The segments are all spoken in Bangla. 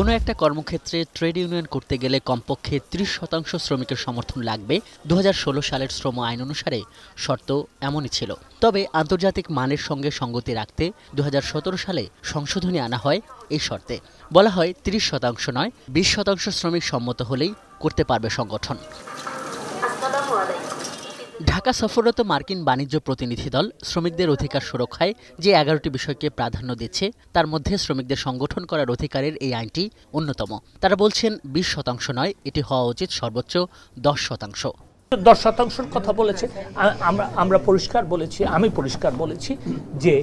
কোনো একটা কর্মক্ষেত্রে ট্রেড ইউনিয়ন করতে গেলে কমপক্ষে ত্রিশ শতাংশ শ্রমিকের সমর্থন লাগবে দু সালের শ্রম আইন অনুসারে শর্ত এমনই ছিল তবে আন্তর্জাতিক মানের সঙ্গে সঙ্গতি রাখতে দু সালে সংশোধনী আনা হয় এই শর্তে বলা হয় ত্রিশ শতাংশ নয় বিশ শতাংশ শ্রমিক সম্মত হলেই করতে পারবে সংগঠন ঢাকা সফররত মার্কিন বাণিজ্য প্রতিনিধি দল শ্রমিকদের অধিকার সুরক্ষায় যে এগারোটি বিষয়কে প্রাধান্য দিচ্ছে তার মধ্যে শ্রমিকদের সংগঠন করার অধিকারের এই আইনটি অন্যতম তারা বলছেন বিশ শতাংশ নয় এটি হওয়া উচিত সর্বোচ্চ দশ শতাংশ দশ শতাংশের কথা বলেছে আমরা আমরা পরিষ্কার বলেছি আমি পরিষ্কার বলেছি যে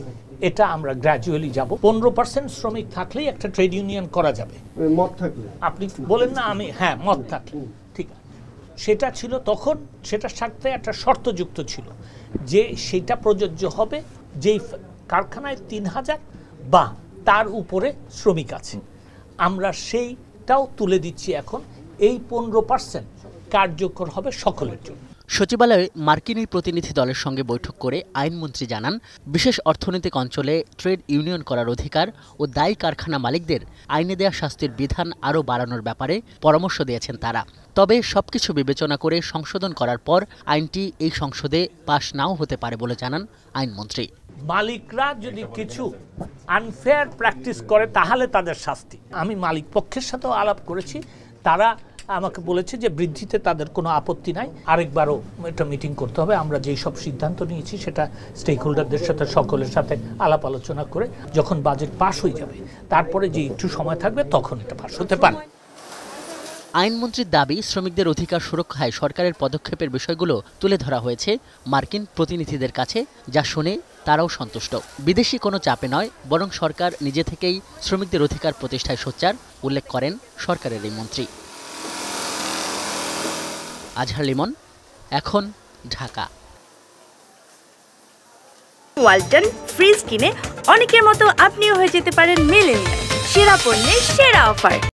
এটা আমরা গ্র্যাজুয়ালি যাব পনেরো পার্সেন্ট শ্রমিক থাকলেই একটা ট্রেড ইউনিয়ন করা যাবে মত থাকলে আপনি বলেন না আমি হ্যাঁ মত থাকলে ঠিক আছে সেটা ছিল তখন সেটার সাথে একটা শর্তযুক্ত ছিল যে সেটা প্রযোজ্য হবে যেই কারখানায় তিন হাজার বা তার উপরে শ্রমিক আছে আমরা সেইটাও তুলে দিচ্ছি এখন এই পনেরো পার্সেন্ট কার্যকর হবে সকলের জন্য সচিবালয়ে মার্কিনি প্রতিনিধি দলের সঙ্গে বৈঠক করে আইনমন্ত্রী জানান বিশেষ অর্থনৈতিক অঞ্চলে ট্রেড ইউনিয়ন করার অধিকার ও দায়ী কারখানা মালিকদের আইনে দেয়া শাস্তির বিধান আরও বাড়ানোর ব্যাপারে পরামর্শ দিয়েছেন তারা তবে সবকিছু বিবেচনা করে সংশোধন করার পর আইনটি এই সংসদে পাশ নাও হতে পারে বলে জানান আইনমন্ত্রী মালিকরা যদি কিছু আনফেয়ার প্র্যাকটিস করে তাহলে তাদের শাস্তি আমি মালিক পক্ষের সাথেও আলাপ করেছি তারা আমাকে বলেছে যে বৃদ্ধিতে তাদের কোনো আপত্তি নাই আরেকবারও একটা মিটিং করতে হবে আমরা যেই সব সিদ্ধান্ত নিয়েছি সেটা স্টেক হোল্ডারদের সাথে সকলের সাথে আলাপ আলোচনা করে যখন বাজেট পাশ হয়ে যাবে তারপরে যে একটু সময় থাকবে তখন এটা পাশ হতে পারে আইনমন্ত্রীর দাবি শ্রমিকদের অধিকার সুরক্ষায় সরকারের পদক্ষেপের বিষয়গুলো তুলে ধরা হয়েছে মার্কিন প্রতিনিধিদের কাছে যা শুনে তারাও সন্তুষ্ট বিদেশি কোনো চাপে নয় বরং সরকার নিজে থেকেই শ্রমিকদের অধিকার প্রতিষ্ঠায় সোচ্চার উল্লেখ করেন সরকারের এই মন্ত্রী আজহার লিমন এখন ঢাকা ওয়ালটন ফ্রিজ কিনে অনেকের মতো আপনিও হয়ে যেতে পারেন মিলেন সেরা পণ্যের সেরা অফার